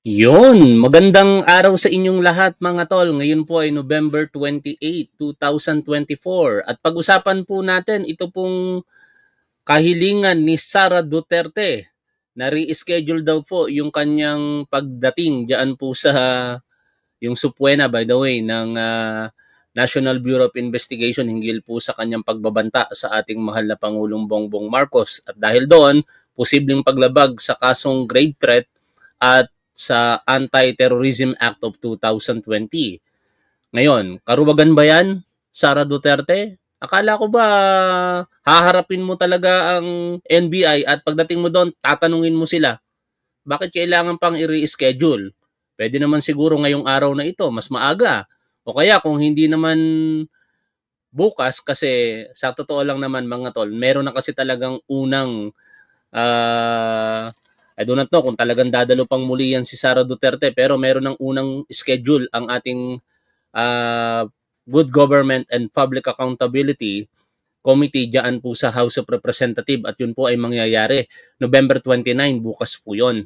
Yon, magandang araw sa inyong lahat mga tol. Ngayon po ay November 28, 2024. At pag-usapan po natin ito pong kahilingan ni Sara Duterte na reschedule daw po yung kanyang pagdating diyan po sa yung Supuena by the way ng uh, National Bureau of Investigation hinggil po sa kanyang pagbabanta sa ating mahal na Pangulong Bongbong Marcos at dahil doon posibleng paglabag sa kasong grave threat at sa Anti-Terrorism Act of 2020. Ngayon, karuwagan ba yan, Sara Duterte? Akala ko ba haharapin mo talaga ang NBI at pagdating mo doon, tatanungin mo sila, bakit kailangan pang i-reschedule? Pwede naman siguro ngayong araw na ito, mas maaga. O kaya kung hindi naman bukas, kasi sa totoo lang naman mga tol, meron na kasi talagang unang uh, I eh, do not know kung talagang dadalo pang muli yan si Sara Duterte pero meron ng unang schedule ang ating uh, Good Government and Public Accountability Committee dyan po sa House of Representatives at yun po ay mangyayari November 29 bukas po yun.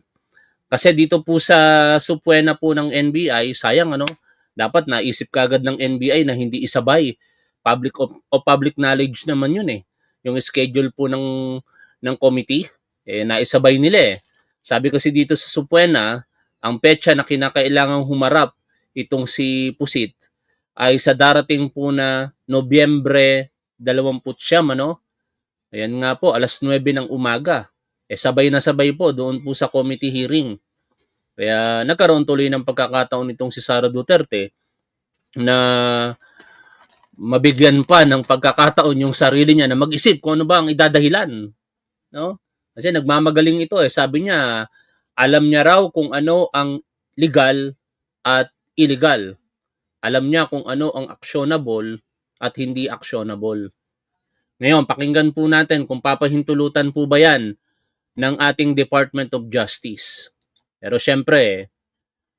Kasi dito po sa supwena po ng NBI, sayang ano, dapat naisip kagad ng NBI na hindi isabay public o, o public knowledge naman yun eh. Yung schedule po ng ng committee eh naisabay nila eh. Sabi kasi dito sa Supuena, ang petsa na kinakailangang humarap itong si Pusit ay sa darating po na Nobyembre 29, ano? Ayan nga po, alas 9 ng umaga. Eh sabay na sabay po doon po sa committee hearing. Kaya nagkaroon tuloy ng pagkakataon itong si Sara Duterte na mabigyan pa ng pagkakataon yung sarili niya na mag-isip kung ano ba ang idadahilan. No? Kasi nagmamagaling ito eh. Sabi niya, alam niya raw kung ano ang legal at illegal. Alam niya kung ano ang actionable at hindi actionable. Ngayon, pakinggan po natin kung papahintulutan po ba yan ng ating Department of Justice. Pero syempre,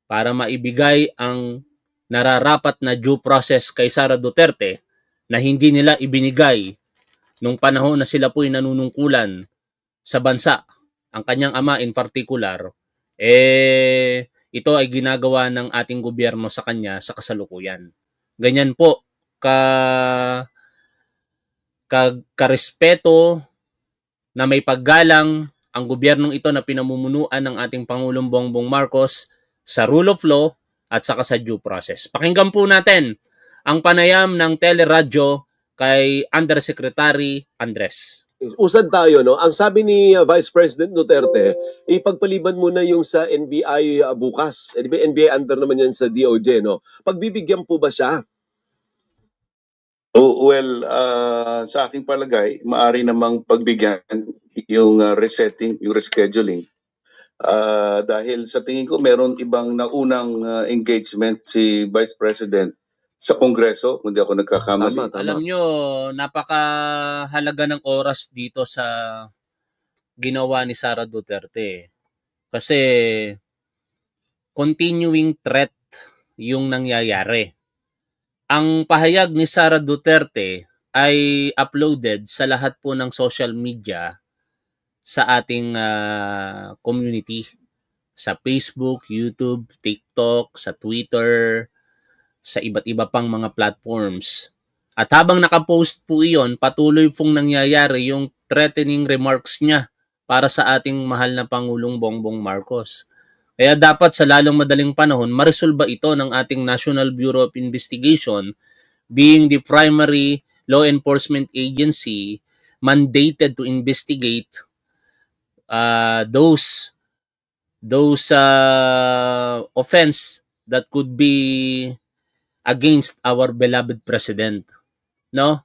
para maibigay ang nararapat na due process kay Sara Duterte na hindi nila ibinigay nung panahon na sila po'y nanunungkulan sa bansa, ang kanyang ama in particular, eh ito ay ginagawa ng ating gobyerno sa kanya sa kasalukuyan. Ganyan po ka ka karespeto na may paggalang ang gobyernong ito na pinamumunuan ng ating Pangulong Bongbong Marcos sa rule of law at saka sa due process. Pakinggan po natin ang panayam ng teleradyo kay Undersecretary Andres. Usad tayo, no? Ang sabi ni uh, Vice President Duterte, ipagpaliban muna yung sa NBI uh, bukas. NBI under naman yan sa DOJ, no? Pagbibigyan po ba siya? Oh, well, uh, sa aking palagay, maari namang pagbigyan yung uh, resetting, yung rescheduling. Uh, dahil sa tingin ko, meron ibang naunang uh, engagement si Vice President sa Kongreso, kung di ako nagkakamali. Tama, tama. Alam nyo, napakahalaga ng oras dito sa ginawa ni Sara Duterte. Kasi continuing threat yung nangyayari. Ang pahayag ni Sara Duterte ay uploaded sa lahat po ng social media sa ating uh, community sa Facebook, YouTube, TikTok, sa Twitter, sa iba't iba pang mga platforms. At habang nakapost po iyon, patuloy pong nangyayari yung threatening remarks niya para sa ating mahal na Pangulong Bongbong Marcos. Kaya dapat sa lalong madaling panahon, maresolba ito ng ating National Bureau of Investigation being the primary law enforcement agency mandated to investigate uh, those those uh, offense that could be against our beloved president. No?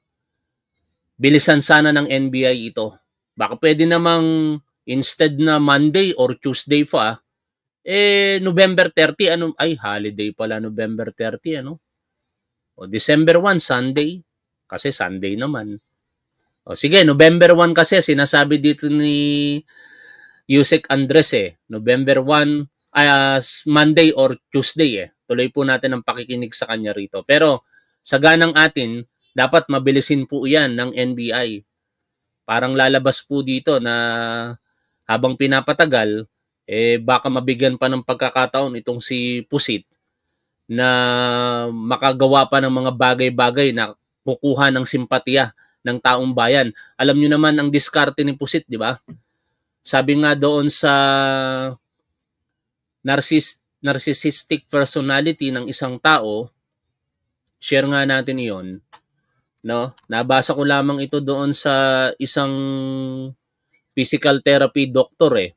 Bilisan sana ng NBI ito. Baka pwede namang instead na Monday or Tuesday pa, eh November 30 ano ay holiday pala November 30 ano. O December 1 Sunday kasi Sunday naman. O sige, November 1 kasi sinasabi dito ni Yusek Andres eh, November 1 as uh, Monday or Tuesday eh. Tuloy po natin ang pakikinig sa kanya rito. Pero sa ganang atin, dapat mabilisin po yan ng NBI. Parang lalabas po dito na habang pinapatagal, eh baka mabigyan pa ng pagkakataon itong si Pusit na makagawa pa ng mga bagay-bagay na kukuha ng simpatiya ng taong bayan. Alam nyo naman ang diskarte ni Pusit, di ba? Sabi nga doon sa narcissist narcissistic personality ng isang tao, share nga natin iyon. No? Nabasa ko lamang ito doon sa isang physical therapy doctor eh.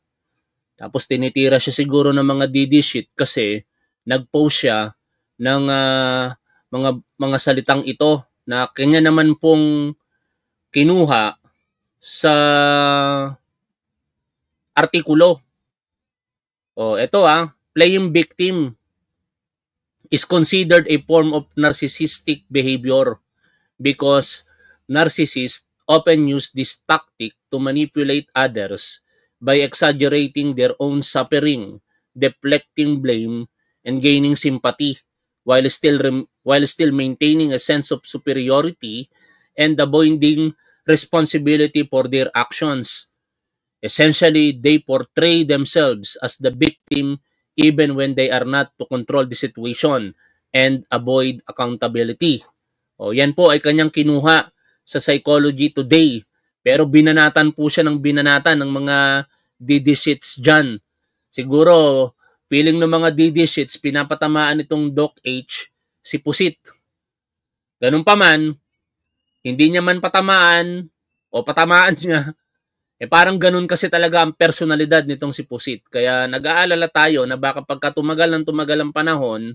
Tapos tinitira siya siguro ng mga DD shit kasi nag-post siya ng uh, mga mga salitang ito na kanya naman pong kinuha sa artikulo. O, oh, ito ah, playing victim is considered a form of narcissistic behavior because narcissists often use this tactic to manipulate others by exaggerating their own suffering, deflecting blame, and gaining sympathy while still while still maintaining a sense of superiority and avoiding responsibility for their actions. Essentially, they portray themselves as the victim even when they are not to control the situation and avoid accountability. O yan po ay kanyang kinuha sa Psychology Today. Pero binanatan po siya ng binanatan ng mga DD shits dyan. Siguro, feeling ng mga DD shits, pinapatamaan itong Doc H si Pusit. Ganun pa man, hindi niya man patamaan o patamaan niya eh parang ganun kasi talaga ang personalidad nitong si Pusit. Kaya nag-aalala tayo na baka pagka tumagal ng tumagal ang panahon,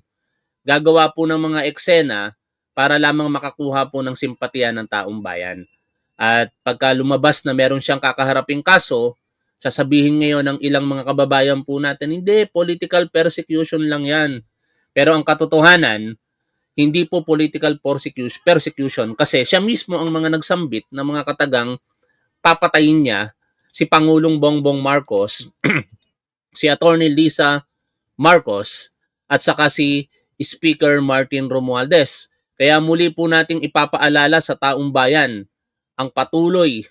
gagawa po ng mga eksena para lamang makakuha po ng simpatiya ng taong bayan. At pagka lumabas na meron siyang kakaharaping kaso, sasabihin ngayon ng ilang mga kababayan po natin, hindi, political persecution lang yan. Pero ang katotohanan, hindi po political persecution kasi siya mismo ang mga nagsambit ng mga katagang papatayin niya si Pangulong Bongbong Marcos, si Attorney Lisa Marcos, at saka si Speaker Martin Romualdez. Kaya muli po nating ipapaalala sa taong bayan ang patuloy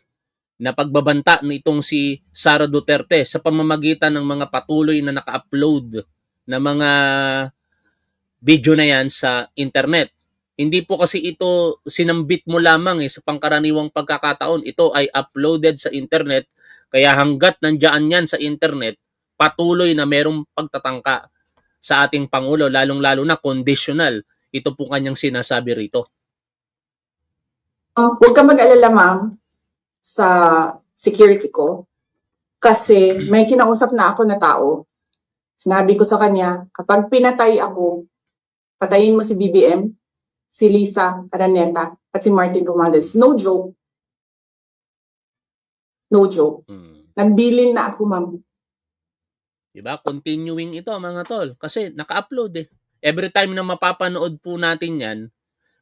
na pagbabanta nitong si Sara Duterte sa pamamagitan ng mga patuloy na naka-upload na mga video na yan sa internet. Hindi po kasi ito sinambit mo lamang eh, sa pangkaraniwang pagkakataon. Ito ay uploaded sa internet kaya hanggat nandiyan yan sa internet, patuloy na merong pagtatangka sa ating Pangulo, lalong-lalo na conditional. Ito po kanyang sinasabi rito. Uh, huwag ka mag-alala, ma'am, sa security ko. Kasi may kinausap na ako na tao. Sinabi ko sa kanya, kapag pinatay ako, patayin mo si BBM, si Lisa Araneta, at si Martin Romales. No joke. No joke. Mm. Nagbilin na ako, ma'am. Diba? Continuing ito, mga tol. Kasi naka-upload eh. Every time na mapapanood po natin yan,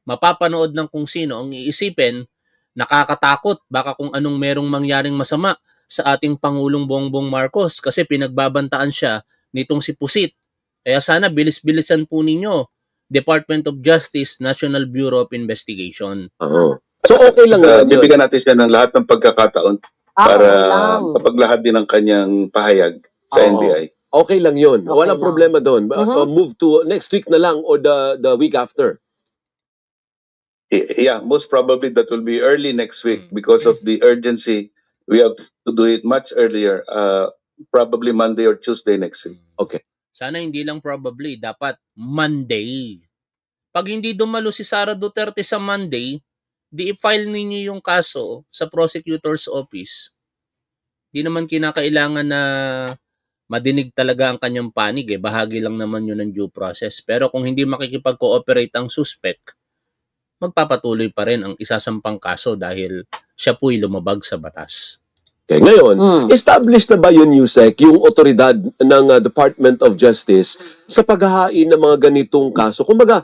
mapapanood ng kung sino ang iisipin, nakakatakot baka kung anong merong mangyaring masama sa ating Pangulong Bongbong Marcos kasi pinagbabantaan siya nitong si Pusit. Kaya sana bilis-bilisan po ninyo Department of Justice National Bureau of Investigation. Oo. So okay lang uh, bibigyan natin siya ng lahat ng pagkakataon Ah, para okay mapaglahad din ng kanyang pahayag sa Oo. NBI. Okay lang yun. Okay Walang lang. problema doon. Uh-huh. Uh, move to next week na lang or the, the week after. Yeah, most probably that will be early next week mm. because of the urgency. We have to do it much earlier, uh, probably Monday or Tuesday next week. Okay. Sana hindi lang probably, dapat Monday. Pag hindi dumalo si Sara Duterte sa Monday, di i-file ninyo yung kaso sa prosecutor's office. Di naman kinakailangan na madinig talaga ang kanyang panig eh. Bahagi lang naman yun ng due process. Pero kung hindi makikipag-cooperate ang suspect, magpapatuloy pa rin ang isasampang kaso dahil siya po'y lumabag sa batas. Okay, ngayon, hmm. established na ba yun, Yusek, yung otoridad ng uh, Department of Justice sa paghahain ng mga ganitong kaso? Kumbaga,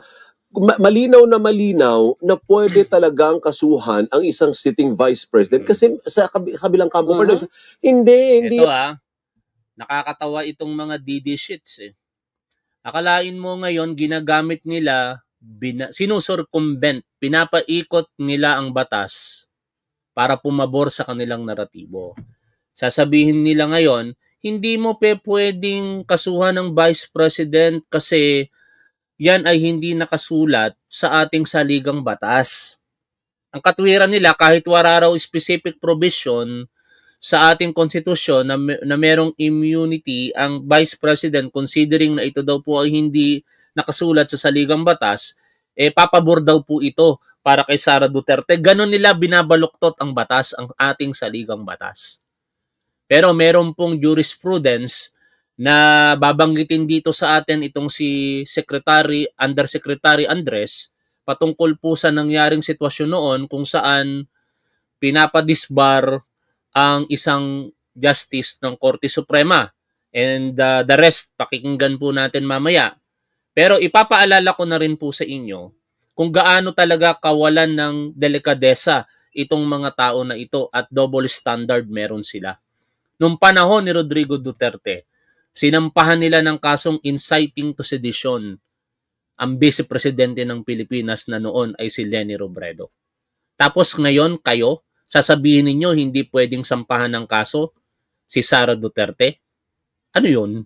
malinaw na malinaw na pwede talagang kasuhan ang isang sitting vice president kasi hmm. sa kabilang kampo uh-huh. Pardon, hmm. hindi hindi ito ha ah. nakakatawa itong mga DD shits eh akalain mo ngayon ginagamit nila bina, sinusurcumbent pinapaikot nila ang batas para pumabor sa kanilang naratibo sasabihin nila ngayon hindi mo pe pwedeng kasuhan ng vice president kasi yan ay hindi nakasulat sa ating saligang batas. Ang katwiran nila kahit wala raw specific provision sa ating konstitusyon na, na merong immunity ang Vice President considering na ito daw po ay hindi nakasulat sa saligang batas, eh papabor daw po ito para kay Sara Duterte. Ganon nila binabaluktot ang batas, ang ating saligang batas. Pero meron pong jurisprudence na babanggitin dito sa atin itong si Secretary, Undersecretary Andres patungkol po sa nangyaring sitwasyon noon kung saan pinapadisbar ang isang justice ng Korte Suprema. And uh, the rest, pakinggan po natin mamaya. Pero ipapaalala ko na rin po sa inyo kung gaano talaga kawalan ng delikadesa itong mga tao na ito at double standard meron sila. Noong panahon ni Rodrigo Duterte, Sinampahan nila ng kasong inciting to sedition ang vice presidente ng Pilipinas na noon ay si Leni Robredo. Tapos ngayon kayo, sasabihin ninyo hindi pwedeng sampahan ng kaso si Sara Duterte? Ano yun?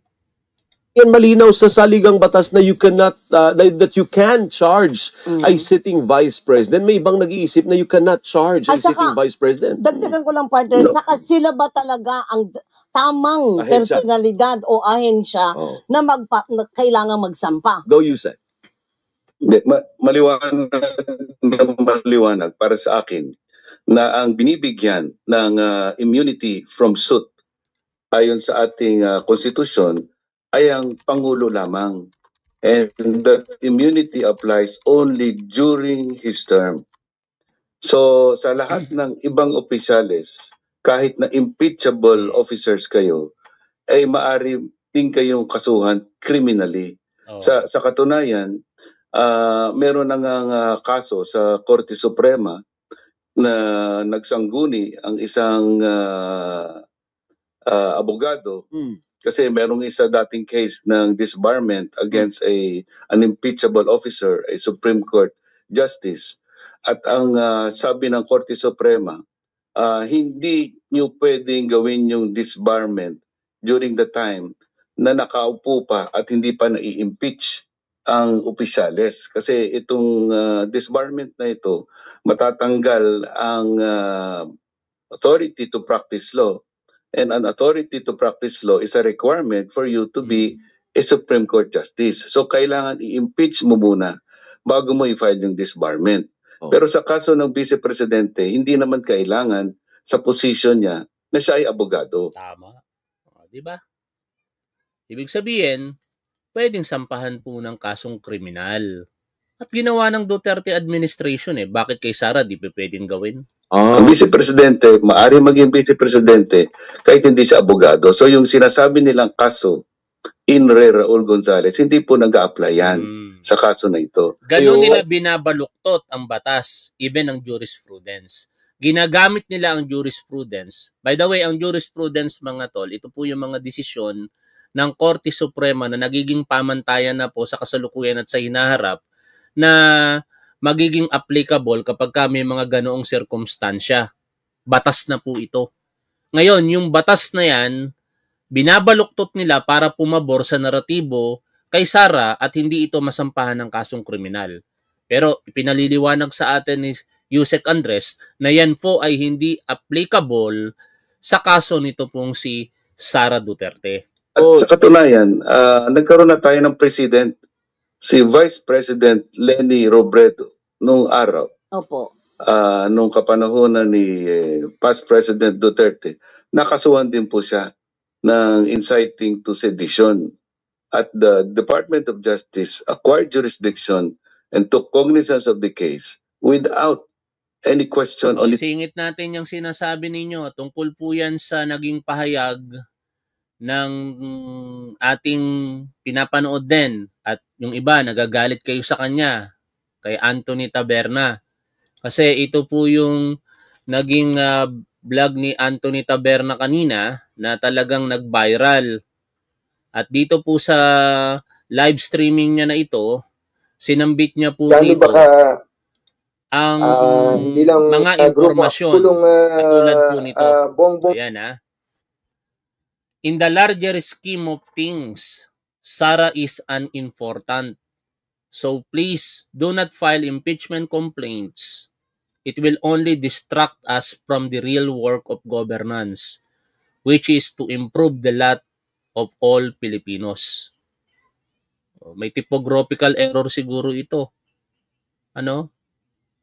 Yan malinaw sa saligang batas na you cannot uh, that you can charge mm. a sitting vice president. May ibang nag-iisip na you cannot charge At a saka, sitting vice president. Dagdagan ko lang partner, no. saka sila ba talaga ang tamang ahensya. personalidad o ahensya oh. na, magpa, na kailangan magsampa. Go you say. Hindi, ma- maliwanag, maliwanag para sa akin na ang binibigyan ng uh, immunity from suit ayon sa ating uh, konstitusyon ay ang Pangulo lamang. And that immunity applies only during his term. So sa lahat hmm. ng ibang opisyalis, kahit na impeachable officers kayo, ay maari din kayong kasuhan criminally. Oh. Sa, sa katunayan, uh, meron na uh, kaso sa Korte Suprema na nagsangguni ang isang uh, uh, abogado mm. kasi merong isa dating case ng disbarment against mm. a an impeachable officer, a Supreme Court justice. At ang uh, sabi ng Korte Suprema, uh, hindi nyo pwedeng gawin yung disbarment during the time na nakaupo pa at hindi pa nai-impeach ang opisyales. Kasi itong uh, disbarment na ito, matatanggal ang uh, authority to practice law. And an authority to practice law is a requirement for you to be mm-hmm. a Supreme Court Justice. So kailangan i-impeach mo muna bago mo i-file yung disbarment. Oh. Pero sa kaso ng Vice Presidente, hindi naman kailangan sa position niya na siya ay abogado. Tama. O, di ba? Ibig sabihin, pwedeng sampahan po ng kasong kriminal. At ginawa ng Duterte administration eh. Bakit kay Sara di pa pwedeng gawin? Ah, Ang vice presidente, maari maging vice presidente kahit hindi siya abogado. So yung sinasabi nilang kaso in re Raul Gonzales, hindi po nag-a-apply yan. Hmm sa kaso na ito. Ganun nila binabaluktot ang batas, even ang jurisprudence. Ginagamit nila ang jurisprudence. By the way, ang jurisprudence mga tol, ito po yung mga desisyon ng Korte Suprema na nagiging pamantayan na po sa kasalukuyan at sa hinaharap na magiging applicable kapag ka may mga ganoong sirkumstansya. Batas na po ito. Ngayon, yung batas na yan, binabaluktot nila para pumabor sa naratibo kay Sara at hindi ito masampahan ng kasong kriminal. Pero ipinaliliwanag sa atin ni Yusek Andres na yan po ay hindi applicable sa kaso nito pong si Sara Duterte. At oh. sa katunayan, uh, nagkaroon na tayo ng president, si Vice President Lenny Robredo, noong araw. Opo. Uh, nung kapanahonan ni eh, past President Duterte, nakasuhan din po siya ng inciting to sedition at the Department of Justice acquired jurisdiction and took cognizance of the case without any question oh, on Isingit natin yung sinasabi ninyo tungkol po yan sa naging pahayag ng ating pinapanood din at yung iba nagagalit kayo sa kanya kay Anthony Taberna kasi ito po yung naging uh, vlog ni Anthony Taberna kanina na talagang nag-viral at dito po sa live streaming niya na ito, sinambit niya po Gano dito baka, ang uh, bilang, mga uh, impormasyon tulong, uh, ah, tulad po nito. Uh, bong, bong. Ayan ha. In the larger scheme of things, Sara is unimportant. So please do not file impeachment complaints. It will only distract us from the real work of governance, which is to improve the lot of all Filipinos. Oh, may typographical error siguro ito. Ano?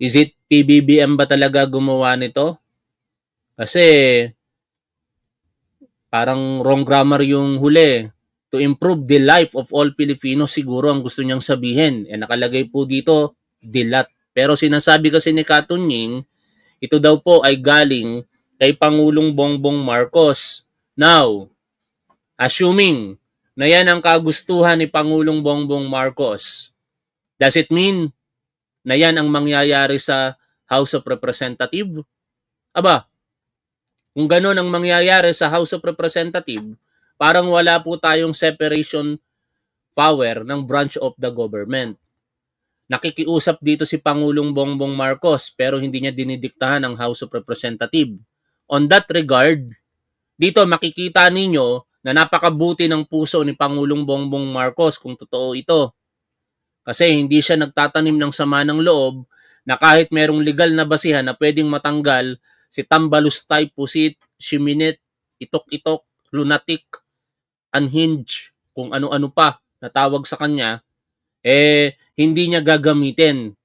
Is it PBBM ba talaga gumawa nito? Kasi parang wrong grammar yung huli. To improve the life of all Filipinos siguro ang gusto niyang sabihin. Eh, nakalagay po dito, dilat. Pero sinasabi kasi ni Katunying, ito daw po ay galing kay Pangulong Bongbong Marcos. Now, Assuming na yan ang kagustuhan ni Pangulong Bongbong Marcos, does it mean na yan ang mangyayari sa House of Representatives? Aba, kung ganun ang mangyayari sa House of Representatives, parang wala po tayong separation power ng branch of the government. Nakikiusap dito si Pangulong Bongbong Marcos pero hindi niya dinidiktahan ang House of Representatives. On that regard, dito makikita ninyo na napakabuti ng puso ni Pangulong Bongbong Marcos kung totoo ito. Kasi hindi siya nagtatanim ng sama ng loob na kahit merong legal na basihan na pwedeng matanggal si Tambalustay, Pusit, Shiminet, Itok-Itok, Lunatic, Unhinged, kung ano-ano pa na tawag sa kanya, eh hindi niya gagamitin.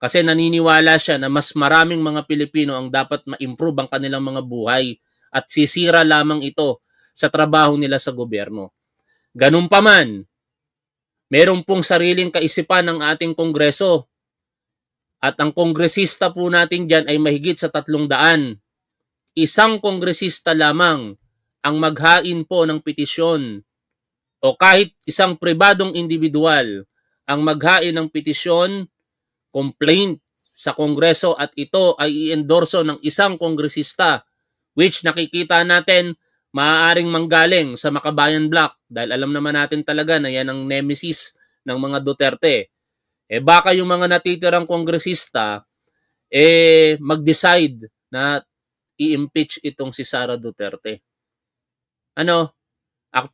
Kasi naniniwala siya na mas maraming mga Pilipino ang dapat ma-improve ang kanilang mga buhay at sisira lamang ito sa trabaho nila sa gobyerno. Ganun pa man, meron pong sariling kaisipan ng ating kongreso at ang kongresista po natin dyan ay mahigit sa tatlong daan. Isang kongresista lamang ang maghain po ng petisyon o kahit isang pribadong individual ang maghain ng petisyon, complaint sa kongreso at ito ay i-endorso ng isang kongresista which nakikita natin maaaring manggaling sa Makabayan Black dahil alam naman natin talaga na yan ang nemesis ng mga Duterte. Eh baka yung mga natitirang kongresista eh mag-decide na i-impeach itong si Sara Duterte. Ano?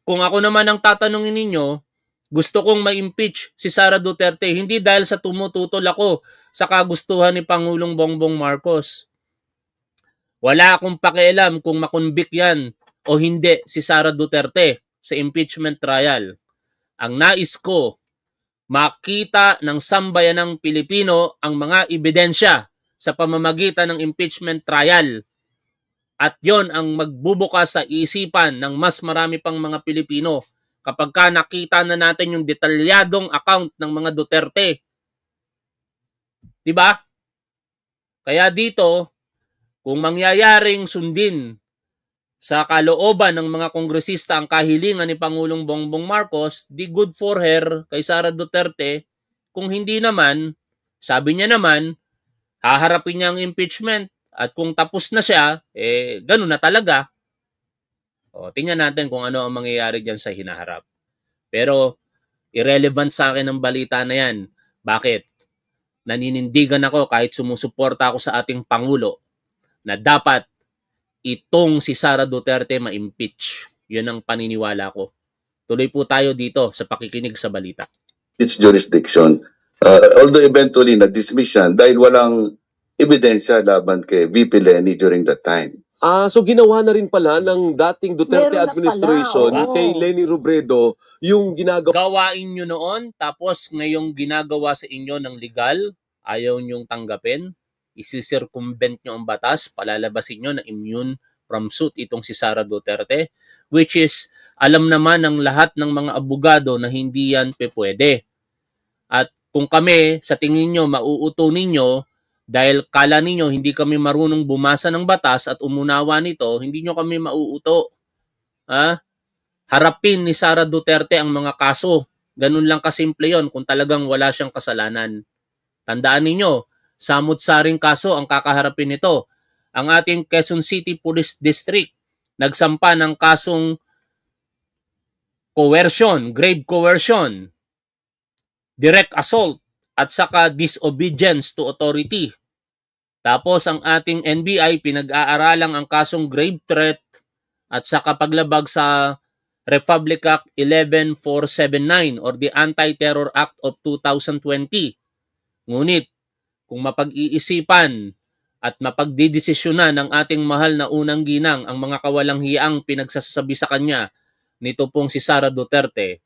Kung ako naman ang tatanungin ninyo, gusto kong ma-impeach si Sara Duterte hindi dahil sa tumututol ako sa kagustuhan ni Pangulong Bongbong Marcos. Wala akong pakialam kung makonvict yan o hindi si Sara Duterte sa impeachment trial. Ang nais ko, makita ng sambayanang Pilipino ang mga ebidensya sa pamamagitan ng impeachment trial. At yon ang magbubuka sa isipan ng mas marami pang mga Pilipino kapag ka nakita na natin yung detalyadong account ng mga Duterte. 'Di ba? Kaya dito, kung mangyayaring sundin sa kalooban ng mga kongresista ang kahilingan ni Pangulong Bongbong Marcos, di good for her kay Sara Duterte. Kung hindi naman, sabi niya naman, haharapin niya ang impeachment at kung tapos na siya, eh ganun na talaga. O, tingnan natin kung ano ang mangyayari diyan sa hinaharap. Pero irrelevant sa akin ang balita na yan. Bakit? Naninindigan ako kahit sumusuporta ako sa ating Pangulo na dapat itong si Sara Duterte ma-impeach. Yun ang paniniwala ko. Tuloy po tayo dito sa pakikinig sa balita. Its jurisdiction. Uh, although eventually na-dismiss siya dahil walang ebidensya laban kay VP Lenny during that time. Ah, so ginawa na rin pala ng dating Duterte administration pala, oh. kay Lenny Robredo yung ginagawa. Gawain nyo noon, tapos ngayong ginagawa sa inyo ng legal, ayaw nyong tanggapin isisircumvent nyo ang batas, palalabasin nyo na immune from suit itong si Sara Duterte, which is alam naman ng lahat ng mga abogado na hindi yan pwede. At kung kami, sa tingin nyo, mauuto ninyo, dahil kala ninyo hindi kami marunong bumasa ng batas at umunawa nito, hindi nyo kami mauuto. Ha? Harapin ni Sara Duterte ang mga kaso. Ganun lang kasimple yon kung talagang wala siyang kasalanan. Tandaan ninyo, Samot-saring kaso ang kakaharapin nito. Ang ating Quezon City Police District nagsampa ng kasong coercion, grave coercion, direct assault, at saka disobedience to authority. Tapos ang ating NBI pinag aaralang ang kasong grave threat at saka paglabag sa Republic Act 11479 or the Anti-Terror Act of 2020. Ngunit kung mapag-iisipan at mapagdidesisyonan ng ating mahal na unang ginang ang mga kawalang hiyaang pinagsasabi sa kanya nito pong si Sara Duterte,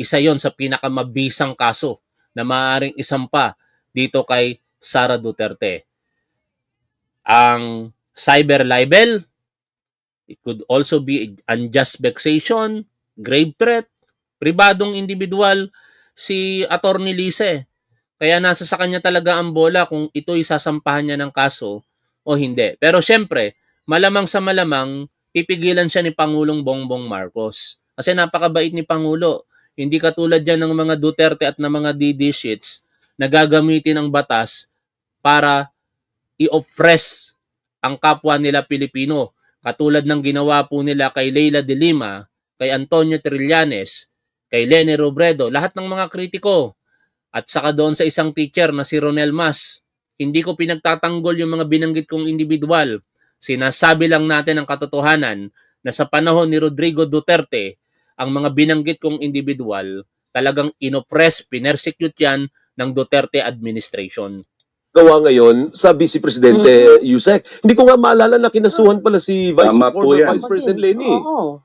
isa yon sa pinakamabisang kaso na maaaring isampa dito kay Sara Duterte. Ang cyber libel, it could also be unjust vexation, grave threat, pribadong individual, si Attorney Lise kaya nasa sa kanya talaga ang bola kung ito isasampahan niya ng kaso o hindi. Pero siyempre, malamang sa malamang, pipigilan siya ni Pangulong Bongbong Marcos. Kasi napakabait ni Pangulo. Hindi katulad yan ng mga Duterte at ng mga DD shits na gagamitin ang batas para i-oppress ang kapwa nila Pilipino. Katulad ng ginawa po nila kay Leila de Lima, kay Antonio Trillanes, kay Lene Robredo, lahat ng mga kritiko at saka doon sa isang teacher na si Ronel Mas, hindi ko pinagtatanggol yung mga binanggit kong individual. Sinasabi lang natin ang katotohanan na sa panahon ni Rodrigo Duterte, ang mga binanggit kong individual talagang inopress, pinersecute yan ng Duterte administration. Gawa ngayon sa Vice Presidente mm Yusek. Hindi ko nga maalala na kinasuhan mm. pala si Vice, Vice President Lenny. Oo.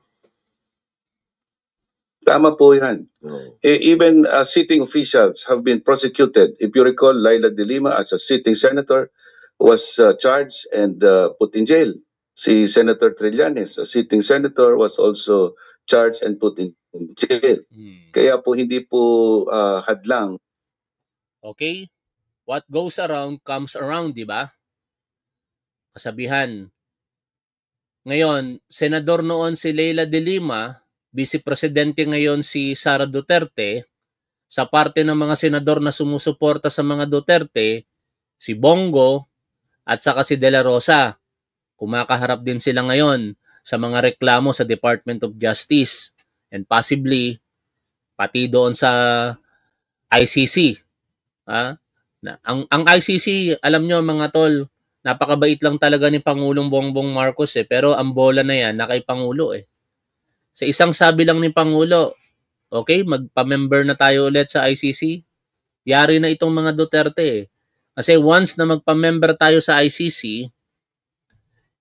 Tama po yan. No. Hmm. E, even uh, sitting officials have been prosecuted. If you recall, Laila de Lima as a sitting senator was uh, charged and uh, put in jail. Si Senator Trillanes, a sitting senator, was also charged and put in jail. Hmm. Kaya po hindi po uh, hadlang. Okay. What goes around comes around, di ba? Kasabihan. Ngayon, senador noon si Leila de Lima, vice-presidente ngayon si Sara Duterte, sa parte ng mga senador na sumusuporta sa mga Duterte, si Bongo at saka si De La Rosa. Kumakaharap din sila ngayon sa mga reklamo sa Department of Justice and possibly pati doon sa ICC. Ha? Na, ang, ang ICC, alam nyo mga tol, napakabait lang talaga ni Pangulong Bongbong Marcos eh, pero ang bola na yan na kay Pangulo eh. Sa isang sabi lang ni Pangulo, okay, magpa-member na tayo ulit sa ICC. Yari na itong mga Duterte eh. Kasi once na magpa-member tayo sa ICC,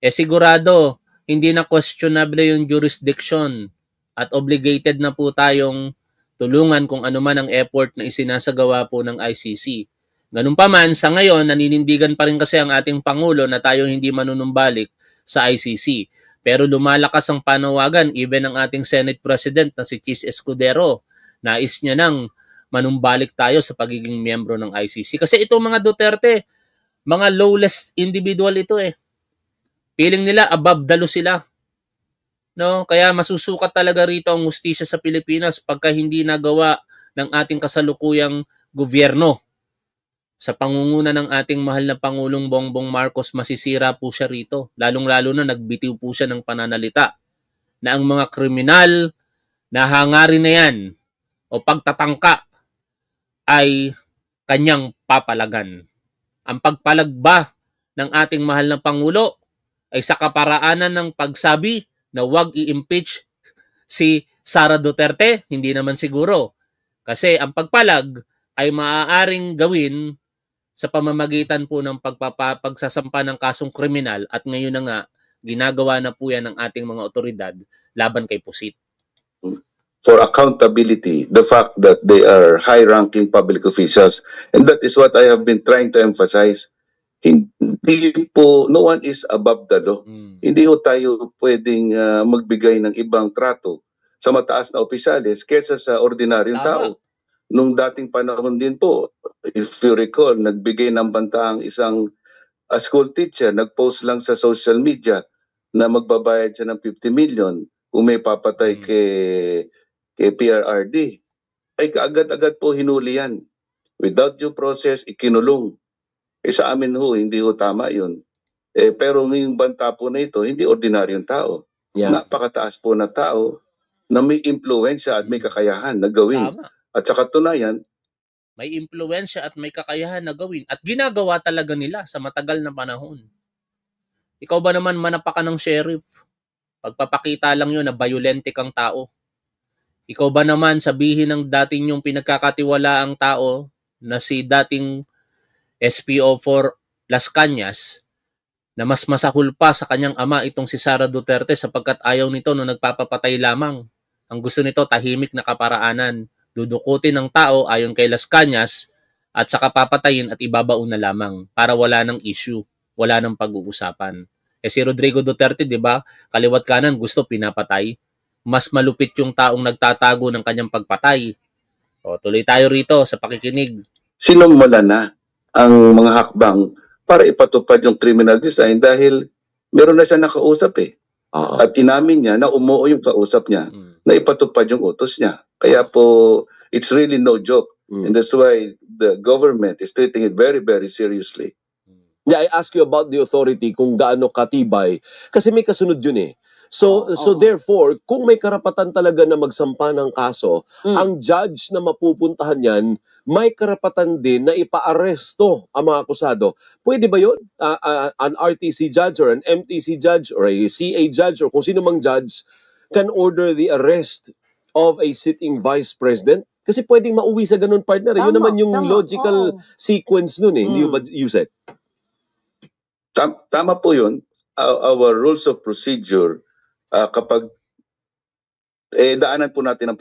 eh sigurado hindi na questionable yung jurisdiction at obligated na po tayong tulungan kung ano man ang effort na isinasagawa po ng ICC. Ganun pa man, sa ngayon, naninindigan pa rin kasi ang ating Pangulo na tayo hindi manunumbalik sa ICC. Pero lumalakas ang panawagan even ang ating Senate President na si Chis Escudero. Nais niya nang manumbalik tayo sa pagiging miyembro ng ICC. Kasi itong mga Duterte, mga lowless individual ito eh. Piling nila above dalo sila. No, kaya masusukat talaga rito ang hustisya sa Pilipinas pagka hindi nagawa ng ating kasalukuyang gobyerno sa pangunguna ng ating mahal na Pangulong Bongbong Marcos, masisira po siya rito. Lalong-lalo na nagbitiw po siya ng pananalita na ang mga kriminal na hangarin na yan o pagtatangka ay kanyang papalagan. Ang pagpalagba ng ating mahal na Pangulo ay sa kaparaanan ng pagsabi na huwag i-impeach si Sara Duterte, hindi naman siguro. Kasi ang pagpalag ay maaaring gawin sa pamamagitan po ng pagpapagsasampa ng kasong kriminal at ngayon na nga ginagawa na po yan ng ating mga otoridad laban kay Pusit. For accountability, the fact that they are high-ranking public officials, and that is what I have been trying to emphasize, hindi po, no one is above the law. Hmm. Hindi po tayo pwedeng uh, magbigay ng ibang trato sa mataas na opisales kesa sa ordinaryong Tama. tao nung dating panahon din po, if you recall, nagbigay ng banta ang isang uh, school teacher, nagpost lang sa social media na magbabayad siya ng 50 million kung may papatay mm. kay, kay PRRD. Ay kaagad-agad po hinuli yan. Without due process, ikinulong. Eh sa amin ho, hindi ho tama yun. Eh, pero ngayong banta po na ito, hindi ordinaryong tao. Yeah. Napakataas po na tao na may impluensya at may kakayahan na gawin. Tama at sa katunayan, may impluensya at may kakayahan na gawin at ginagawa talaga nila sa matagal na panahon. Ikaw ba naman manapakan ng sheriff? Pagpapakita lang yun na bayolente kang tao. Ikaw ba naman sabihin ng dating yung pinagkakatiwala ang tao na si dating SPO4 Las Cañas na mas masahul pa sa kanyang ama itong si Sara Duterte sapagkat ayaw nito no nagpapapatay lamang. Ang gusto nito tahimik na kaparaanan dudukutin ng tao ayon kay Las Cañas at saka papatayin at ibabaw na lamang para wala ng issue, wala ng pag-uusapan. Eh si Rodrigo Duterte, 'di ba? Kaliwat kanan gusto pinapatay. Mas malupit yung taong nagtatago ng kanyang pagpatay. O, tuloy tayo rito sa pakikinig. Sinumula na ang mga hakbang para ipatupad yung criminal design dahil meron na siya nakausap eh. Uh-huh. At inamin niya na umuo yung kausap niya. Mm na ipatupad yung utos niya. Kaya po, it's really no joke. Mm. And that's why the government is treating it very, very seriously. Yeah, I ask you about the authority, kung gaano katibay. Kasi may kasunod yun eh. So, oh, oh so oh. therefore, kung may karapatan talaga na magsampa ng kaso, mm. ang judge na mapupuntahan niyan, may karapatan din na ipaaresto ang mga akusado. Pwede ba yun? Uh, uh, an RTC judge or an MTC judge or a CA judge or kung sino mang judge can order the arrest of a sitting vice president? Kasi pwedeng mauwi sa ganun, partner. Tama, Yun naman yung tama, logical oh. sequence nun eh. Mm. Hindi hmm. ba, Yusek? Tam- tama po yun. Our, rules of procedure, uh, kapag eh, daanan po natin ang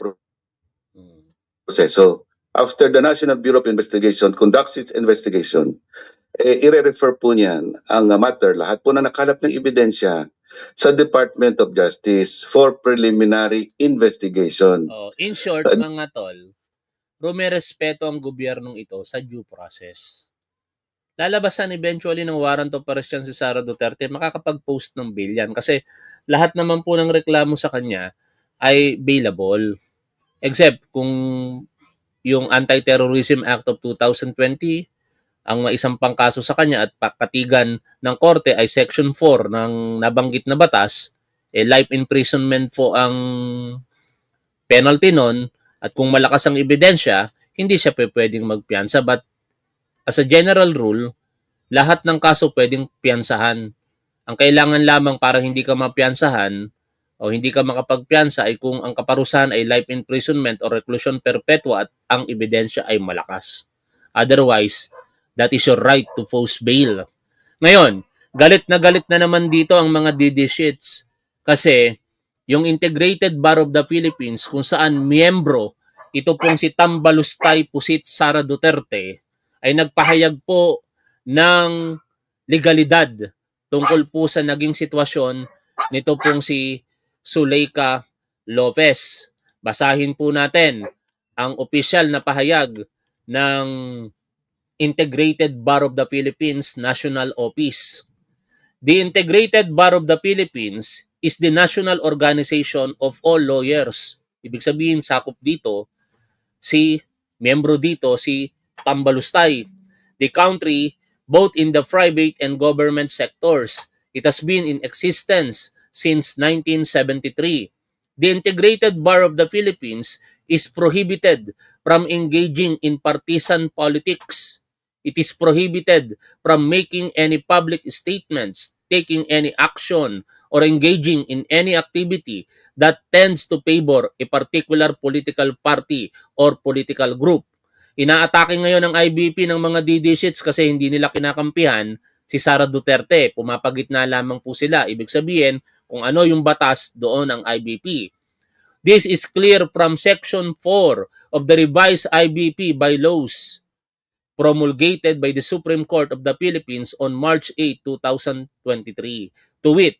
proseso. After the National Bureau of Investigation conducts its investigation, eh, i-refer po niyan ang matter, lahat po na nakalap ng ebidensya, sa Department of Justice for preliminary investigation. Oh, in short, uh, mga tol, rumerespeto ang gobyernong ito sa due process. Lalabasan eventually ng warrant of arrest si Sara Duterte, makakapag-post ng bail yan kasi lahat naman po ng reklamo sa kanya ay bailable. Except kung yung Anti-Terrorism Act of 2020, ang isang pangkaso sa kanya at pakatigan ng korte ay Section 4 ng nabanggit na batas, eh life imprisonment po ang penalty noon at kung malakas ang ebidensya, hindi siya pwedeng magpiyansa but as a general rule, lahat ng kaso pwedeng piyansahan. Ang kailangan lamang para hindi ka mapiyansahan o hindi ka makapagpiyansa ay kung ang kaparusahan ay life imprisonment o reclusion perpetua at ang ebidensya ay malakas. Otherwise, That is your right to post bail. Ngayon, galit na galit na naman dito ang mga DD sheets kasi yung Integrated Bar of the Philippines kung saan miyembro ito pong si Tambalustay Pusit Sara Duterte ay nagpahayag po ng legalidad tungkol po sa naging sitwasyon nito pong si Suleika Lopez. Basahin po natin ang opisyal na pahayag ng Integrated Bar of the Philippines National Office. The Integrated Bar of the Philippines is the national organization of all lawyers. Ibig sabihin, sakop dito si membro dito si Pambalustay, the country both in the private and government sectors. It has been in existence since 1973. The Integrated Bar of the Philippines is prohibited from engaging in partisan politics It is prohibited from making any public statements, taking any action, or engaging in any activity that tends to favor a particular political party or political group. Inaatake ngayon ng IBP ng mga DD sheets kasi hindi nila kinakampihan si Sara Duterte. Pumapagitna lamang po sila. Ibig sabihin, kung ano yung batas, doon ang IBP. This is clear from Section 4 of the revised IBP bylaws. laws promulgated by the Supreme Court of the Philippines on March 8, 2023. To wit,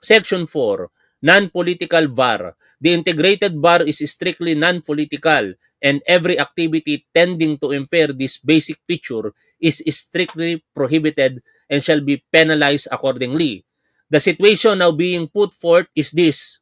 Section 4, Non-Political VAR. The integrated VAR is strictly non-political and every activity tending to impair this basic feature is strictly prohibited and shall be penalized accordingly. The situation now being put forth is this.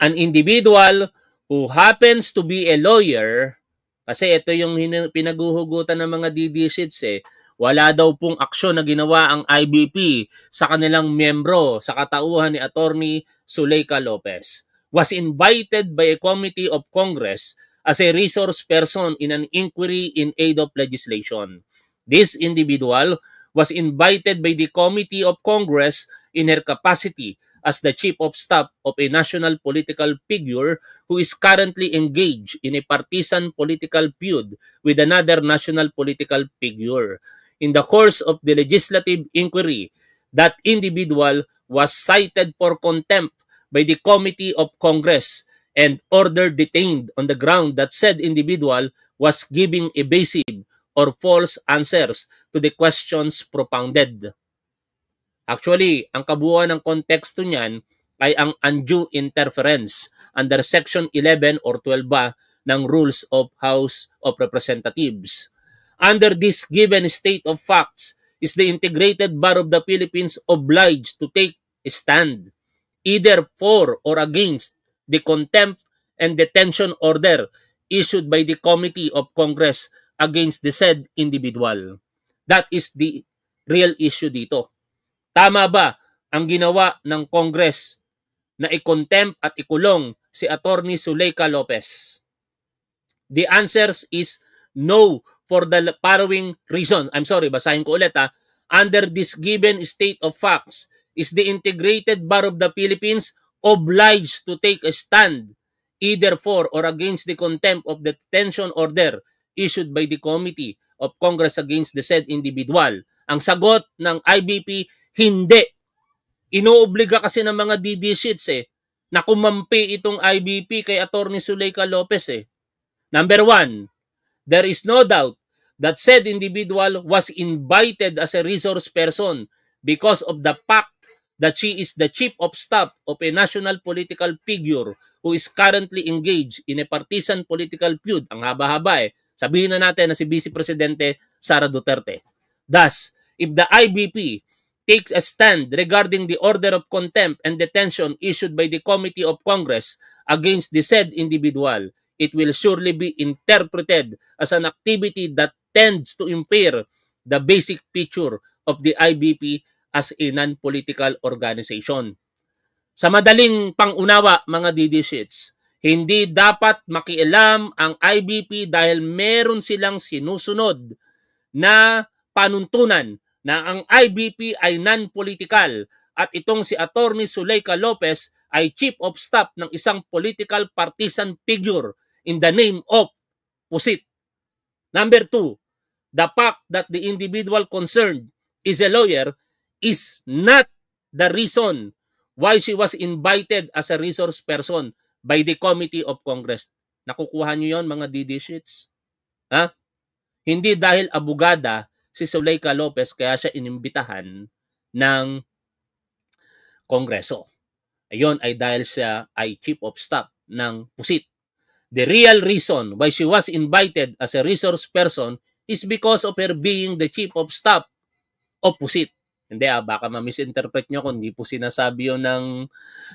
An individual who happens to be a lawyer kasi ito yung pinaguhugutan ng mga DD-SIDS eh. Wala daw pong aksyon na ginawa ang IBP sa kanilang miyembro sa katauhan ni Attorney Zuleika Lopez. Was invited by a committee of Congress as a resource person in an inquiry in aid of legislation. This individual was invited by the Committee of Congress in her capacity as the chief of staff of a national political figure who is currently engaged in a partisan political feud with another national political figure. In the course of the legislative inquiry, that individual was cited for contempt by the Committee of Congress and order detained on the ground that said individual was giving evasive or false answers to the questions propounded. Actually, ang kabuuan ng konteksto niyan ay ang undue interference under Section 11 or 12 ba ng Rules of House of Representatives. Under this given state of facts, is the Integrated Bar of the Philippines obliged to take a stand either for or against the contempt and detention order issued by the Committee of Congress against the said individual. That is the real issue dito. Tama ba ang ginawa ng Congress na i-contempt at ikulong si Attorney Suleika Lopez? The answer is no for the following reason. I'm sorry, basahin ko ulit ha. Under this given state of facts, is the integrated bar of the Philippines obliged to take a stand either for or against the contempt of the detention order issued by the Committee of Congress against the said individual. Ang sagot ng IBP hindi. Inuobliga kasi ng mga DD sheets eh na kumampi itong IBP kay Attorney Suleika Lopez eh. Number one, there is no doubt that said individual was invited as a resource person because of the fact that she is the chief of staff of a national political figure who is currently engaged in a partisan political feud. Ang haba-haba eh. Sabihin na natin na si Vice Presidente Sara Duterte. Thus, if the IBP takes a stand regarding the order of contempt and detention issued by the Committee of Congress against the said individual, it will surely be interpreted as an activity that tends to impair the basic feature of the IBP as a non-political organization. Sa madaling pangunawa, mga DD-sheets, hindi dapat makialam ang IBP dahil meron silang sinusunod na panuntunan na ang IBP ay non-political at itong si Attorney Suleika Lopez ay chief of staff ng isang political partisan figure in the name of PUSIT. Number two, the fact that the individual concerned is a lawyer is not the reason why she was invited as a resource person by the Committee of Congress. Nakukuha niyo yon mga DD sheets? Ha? Hindi dahil abugada si Zuleika Lopez kaya siya inimbitahan ng Kongreso. Ayon ay dahil siya ay chief of staff ng PUSIT. The real reason why she was invited as a resource person is because of her being the chief of staff of PUSIT. Hindi ah, baka ma-misinterpret nyo kung hindi po sinasabi yun ng,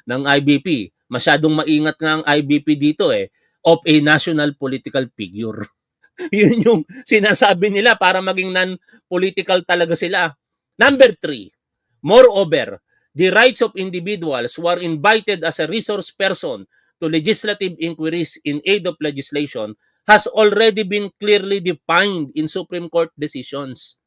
ng IBP. Masyadong maingat nga ang IBP dito eh, of a national political figure. Yun yung sinasabi nila para maging non-political talaga sila. Number three, moreover, the rights of individuals who are invited as a resource person to legislative inquiries in aid of legislation has already been clearly defined in Supreme Court decisions,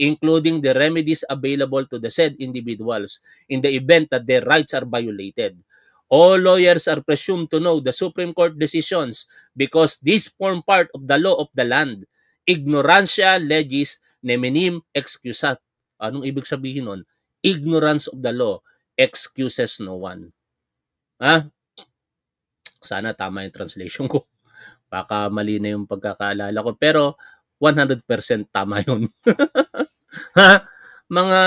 including the remedies available to the said individuals in the event that their rights are violated. All lawyers are presumed to know the Supreme Court decisions because these form part of the law of the land. Ignorantia legis neminim excusat. Anong ibig sabihin nun? Ignorance of the law excuses no one. Ha? Sana tama yung translation ko. Baka mali na yung pagkakaalala ko. Pero 100% tama yun. ha? Mga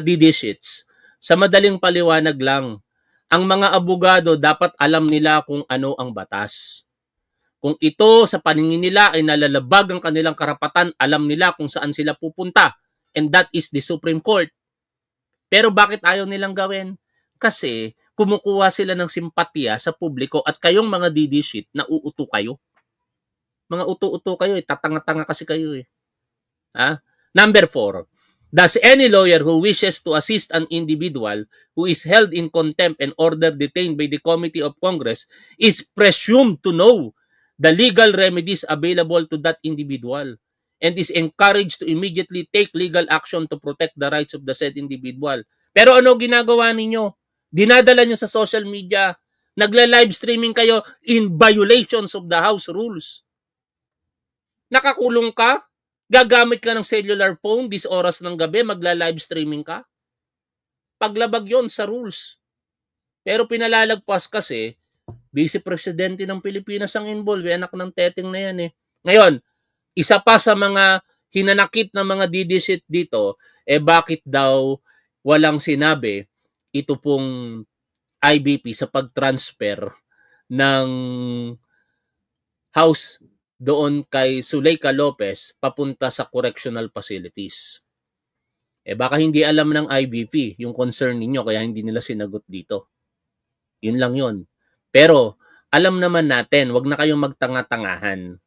DD sheets. Sa madaling paliwanag lang, ang mga abogado dapat alam nila kung ano ang batas. Kung ito sa paningin nila ay nalalabag ang kanilang karapatan, alam nila kung saan sila pupunta. And that is the Supreme Court. Pero bakit ayaw nilang gawin? Kasi kumukuha sila ng simpatya sa publiko at kayong mga didishit na uuto kayo. Mga uto-uto kayo eh. Tatanga-tanga kasi kayo eh. Ha? Number four, Does any lawyer who wishes to assist an individual who is held in contempt and order detained by the Committee of Congress is presumed to know the legal remedies available to that individual and is encouraged to immediately take legal action to protect the rights of the said individual. Pero ano ginagawa ninyo? Dinadala niyo sa social media, nagla-live streaming kayo in violations of the house rules. Nakakulong ka, Gagamit ka ng cellular phone, this oras ng gabi, magla-live streaming ka? Paglabag yon sa rules. Pero pinalalagpas kasi, vice presidente ng Pilipinas ang involved, anak ng teteng na yan eh. Ngayon, isa pa sa mga hinanakit ng mga didisit dito, eh bakit daw walang sinabi ito pong IBP sa pag-transfer ng House doon kay Suleika Lopez papunta sa correctional facilities. Eh baka hindi alam ng IBP yung concern ninyo kaya hindi nila sinagot dito. Yun lang yun. Pero alam naman natin, wag na kayong magtanga-tangahan.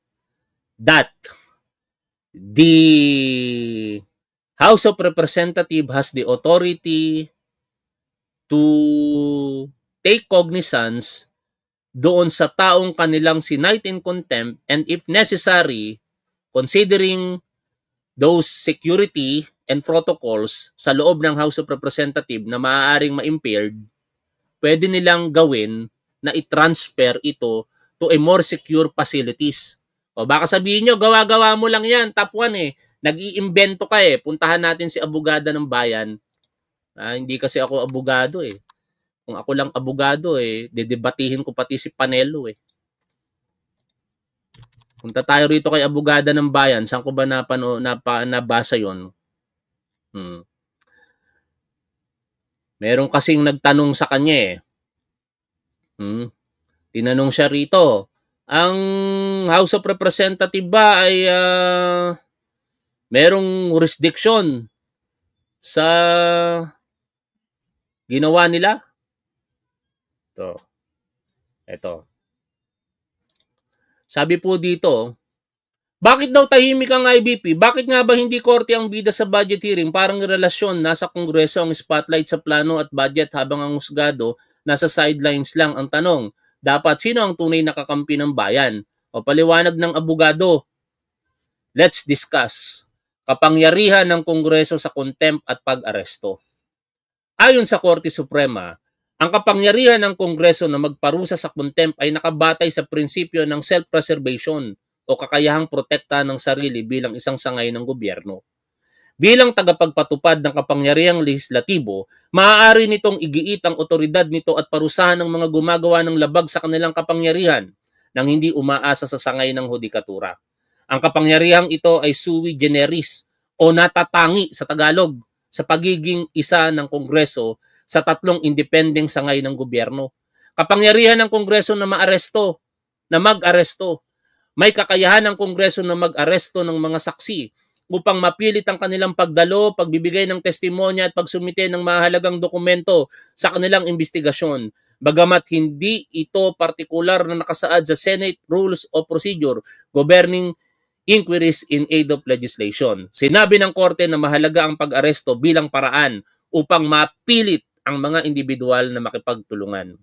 That the House of Representatives has the authority to take cognizance doon sa taong kanilang sinight in contempt and if necessary, considering those security and protocols sa loob ng House of Representatives na maaaring ma-impaired, pwede nilang gawin na i-transfer ito to a more secure facilities. O baka sabihin nyo, gawa-gawa mo lang yan, top 1 eh. Nag-iimbento ka eh. Puntahan natin si abogada ng bayan. Ah, hindi kasi ako abogado eh. Kung ako lang abogado eh, dedebatihin ko pati si Panelo eh. Punta tayo rito kay abogada ng bayan. Saan ko ba napano, napa, nabasa yon? Hmm. Meron kasing nagtanong sa kanya eh. Hmm. Tinanong siya rito, ang House of Representatives ba ay uh, merong jurisdiction sa ginawa nila? Ito. Ito. Sabi po dito, bakit daw tahimik ang IBP? Bakit nga ba hindi korte ang bida sa budget hearing? Parang relasyon, nasa kongreso ang spotlight sa plano at budget habang ang usgado, nasa sidelines lang ang tanong. Dapat sino ang tunay na kakampi ng bayan? O paliwanag ng abogado? Let's discuss. Kapangyarihan ng kongreso sa contempt at pag-aresto. Ayon sa Korte Suprema, ang kapangyarihan ng Kongreso na magparusa sa contempt ay nakabatay sa prinsipyo ng self-preservation o kakayahang protekta ng sarili bilang isang sangay ng gobyerno. Bilang tagapagpatupad ng kapangyarihang lehislatibo, maaari nitong igiit ang otoridad nito at parusahan ng mga gumagawa ng labag sa kanilang kapangyarihan nang hindi umaasa sa sangay ng hudikatura. Ang kapangyarihang ito ay sui generis o natatangi sa Tagalog sa pagiging isa ng Kongreso sa tatlong independent sangay ng gobyerno. Kapangyarihan ng Kongreso na maaresto, na mag-aresto. May kakayahan ng Kongreso na mag-aresto ng mga saksi upang mapilit ang kanilang pagdalo, pagbibigay ng testimonya at pagsumite ng mahalagang dokumento sa kanilang investigasyon. Bagamat hindi ito partikular na nakasaad sa Senate Rules of Procedure governing inquiries in aid of legislation. Sinabi ng korte na mahalaga ang pag-aresto bilang paraan upang mapilit ang mga individual na makipagtulungan.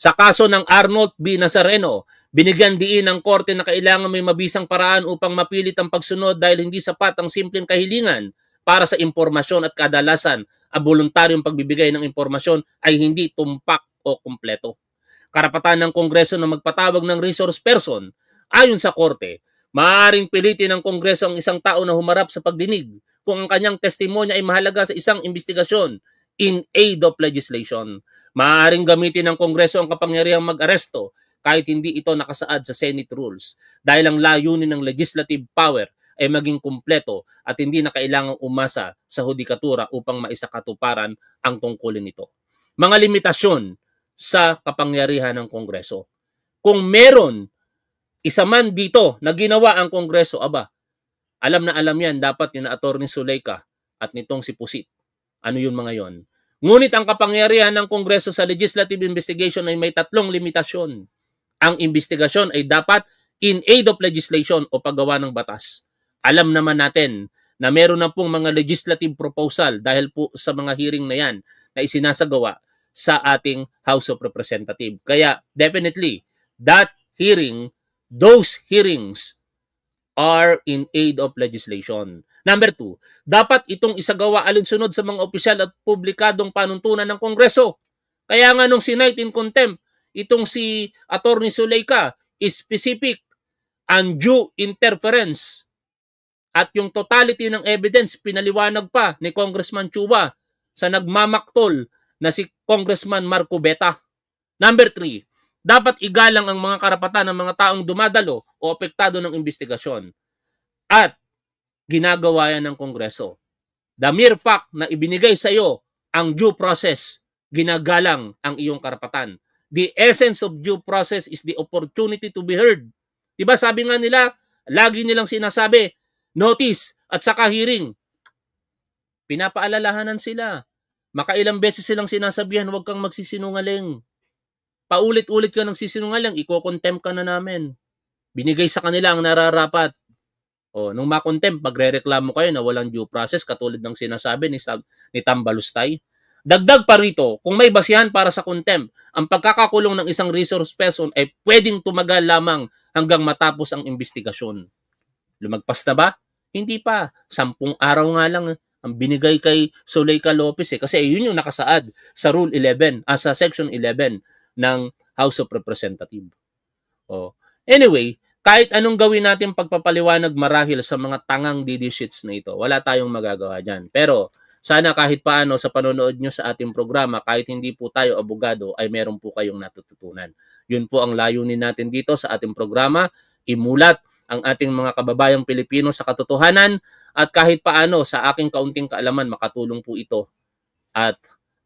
Sa kaso ng Arnold B. Nazareno, binigyan diin ng korte na kailangan may mabisang paraan upang mapilit ang pagsunod dahil hindi sapat ang simpleng kahilingan para sa impormasyon at kadalasan ang voluntaryong pagbibigay ng impormasyon ay hindi tumpak o kumpleto. Karapatan ng Kongreso na magpatawag ng resource person ayon sa korte, maaaring pilitin ng Kongreso ang isang tao na humarap sa pagdinig kung ang kanyang testimonya ay mahalaga sa isang investigasyon in aid of legislation. Maaaring gamitin ng Kongreso ang kapangyarihang mag-aresto kahit hindi ito nakasaad sa Senate rules dahil ang layunin ng legislative power ay maging kumpleto at hindi na kailangang umasa sa hudikatura upang maisakatuparan ang tungkulin nito. Mga limitasyon sa kapangyarihan ng Kongreso. Kung meron isa man dito na ginawa ang Kongreso, aba, alam na alam yan dapat ni na Atty. Suleika at nitong si Pusit ano yun mga yon? Ngunit ang kapangyarihan ng Kongreso sa legislative investigation ay may tatlong limitasyon. Ang investigasyon ay dapat in aid of legislation o paggawa ng batas. Alam naman natin na meron na pong mga legislative proposal dahil po sa mga hearing na yan na isinasagawa sa ating House of Representatives. Kaya definitely, that hearing, those hearings are in aid of legislation. Number two, dapat itong isagawa alinsunod sa mga opisyal at publikadong panuntunan ng Kongreso. Kaya nga nung sinight in contempt, itong si Attorney Suleika, specific, undue interference. At yung totality ng evidence, pinaliwanag pa ni Congressman Chuba sa nagmamaktol na si Congressman Marco Beta. Number three, dapat igalang ang mga karapatan ng mga taong dumadalo o apektado ng investigasyon. At ginagawa yan ng Kongreso. The mere fact na ibinigay sa iyo ang due process, ginagalang ang iyong karapatan. The essence of due process is the opportunity to be heard. Diba sabi nga nila, lagi nilang sinasabi, notice at saka hearing. Pinapaalalahanan sila. Makailang beses silang sinasabihan, huwag kang magsisinungaling. Paulit-ulit ka ng sisinungaling, iko-contempt ka na namin. Binigay sa kanila ang nararapat. O, oh, nung makontem, pagrereklamo kayo na walang due process katulad ng sinasabi ni, Sab, ni Tambalustay. Dagdag pa rito, kung may basihan para sa contempt, ang pagkakakulong ng isang resource person ay pwedeng tumagal lamang hanggang matapos ang investigasyon. Lumagpas na ba? Hindi pa. Sampung araw nga lang eh. ang binigay kay Soleika Lopez eh. Kasi yun yung nakasaad sa Rule 11, ah, sa Section 11 ng House of Representatives. Oh. Anyway, kahit anong gawin natin pagpapaliwanag marahil sa mga tangang DD sheets na ito, wala tayong magagawa dyan. Pero sana kahit paano sa panonood nyo sa ating programa, kahit hindi po tayo abogado, ay meron po kayong natututunan. Yun po ang layunin natin dito sa ating programa, imulat ang ating mga kababayang Pilipino sa katotohanan at kahit paano sa aking kaunting kaalaman makatulong po ito at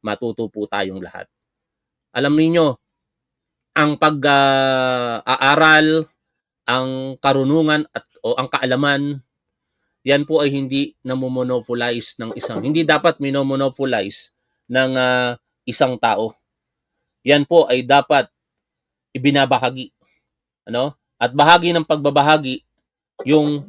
matuto po tayong lahat. Alam niyo ang pag-aaral, ah, uh, ang karunungan at o ang kaalaman yan po ay hindi namomonopolize ng isang hindi dapat minomonopolize ng uh, isang tao. Yan po ay dapat ibinabahagi. Ano? At bahagi ng pagbabahagi yung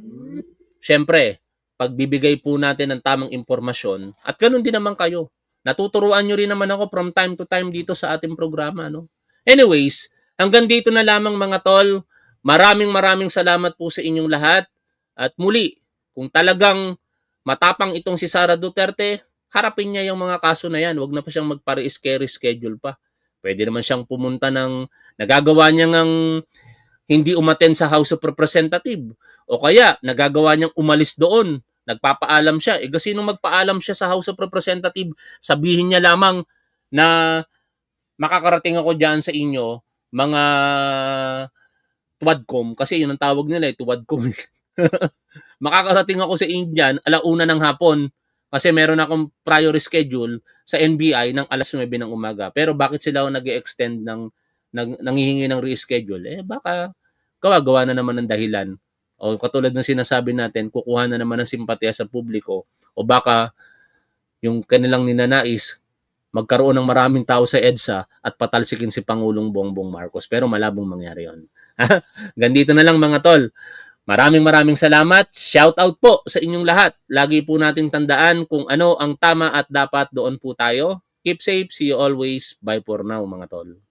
syempre pagbibigay po natin ng tamang impormasyon at ganun din naman kayo. Natuturuan nyo rin naman ako from time to time dito sa ating programa. No? Anyways, hanggang dito na lamang mga tol. Maraming maraming salamat po sa inyong lahat. At muli, kung talagang matapang itong si Sara Duterte, harapin niya yung mga kaso na yan. Huwag na pa siyang magpare-schedule pa. Pwede naman siyang pumunta ng, nagagawa niya ng hindi umaten sa House of Representatives. O kaya, nagagawa niyang umalis doon. Nagpapaalam siya. E kasi nung magpaalam siya sa House of Representatives, sabihin niya lamang na makakarating ako dyan sa inyo, mga Tuwadcom kasi yun ang tawag nila eh, Tuwadcom. Makakarating ako sa Indian alauna ng hapon kasi meron akong prior schedule sa NBI ng alas 9 ng umaga. Pero bakit sila ako nag extend ng, ng nangihingi ng reschedule? Eh baka gawa-gawa na naman ng dahilan. O katulad ng sinasabi natin, kukuha na naman ng simpatiya sa publiko. O baka yung kanilang ninanais, magkaroon ng maraming tao sa EDSA at patalsikin si Pangulong Bongbong Marcos. Pero malabong mangyari yon. Gandito na lang mga tol. Maraming maraming salamat. Shout out po sa inyong lahat. Lagi po nating tandaan kung ano ang tama at dapat doon po tayo. Keep safe. See you always. Bye for now mga tol.